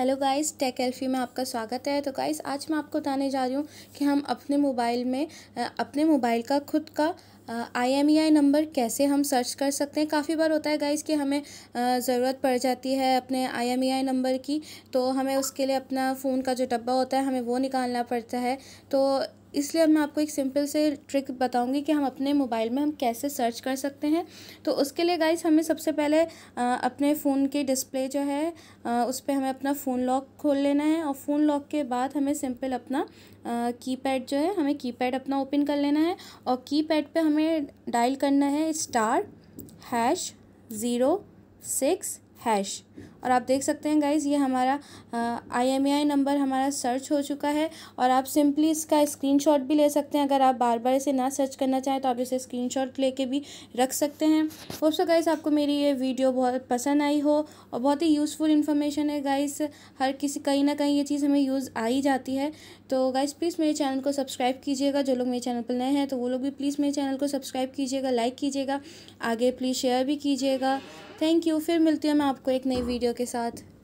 hello guys take एल्फी में आपका स्वागत है तो गाइस आज मैं आपको बताने जा रही हूँ कि हम अपने मोबाइल में अपने मोबाइल का खुद का I M E I number कैसे हम सर्च कर सकते हैं काफ़ी बार होता है गाइस कि हमें ज़रूरत पड़ जाती है अपने I M E I number की तो हमें उसके लिए अपना फ़ोन का जो डब्बा होता है हमें वो निकालना पड़ता है तो इसलिए मैं आपको एक सिंपल से ट्रिक बताऊंगी कि हम अपने मोबाइल में हम कैसे सर्च कर सकते हैं तो उसके लिए गाइस हमें सबसे पहले अपने फ़ोन के डिस्प्ले जो है उस पर हमें अपना फ़ोन लॉक खोल लेना है और फ़ोन लॉक के बाद हमें सिंपल अपना कीपैड जो है हमें कीपैड अपना ओपन कर लेना है और कीपैड पे हमें डायल करना है star hash zero six hash और आप देख सकते हैं गाइज़ ये हमारा आई एम आई नंबर हमारा सर्च हो चुका है और आप सिंपली इसका स्क्रीनशॉट भी ले सकते हैं अगर आप बार बार इसे ना सर्च करना चाहें तो आप इसे स्क्रीनशॉट लेके भी रख सकते हैं सो गाइज़ आपको मेरी ये वीडियो बहुत पसंद आई हो और बहुत ही यूज़फुल इन्फॉर्मेशन है गाइज़ हर किसी कहीं ना कहीं ये चीज़ हमें यूज़ आ ही जाती है तो गाइज़ प्लीज़ मेरे चैनल को सब्सक्राइब कीजिएगा जो लोग मेरे चैनल पर नए हैं तो वो लोग भी प्लीज़ मेरे चैनल को सब्सक्राइब कीजिएगा लाइक कीजिएगा आगे प्लीज़ शेयर भी कीजिएगा थैंक यू फिर मिलती हूँ मैं आपको एक नई वीडियो के साथ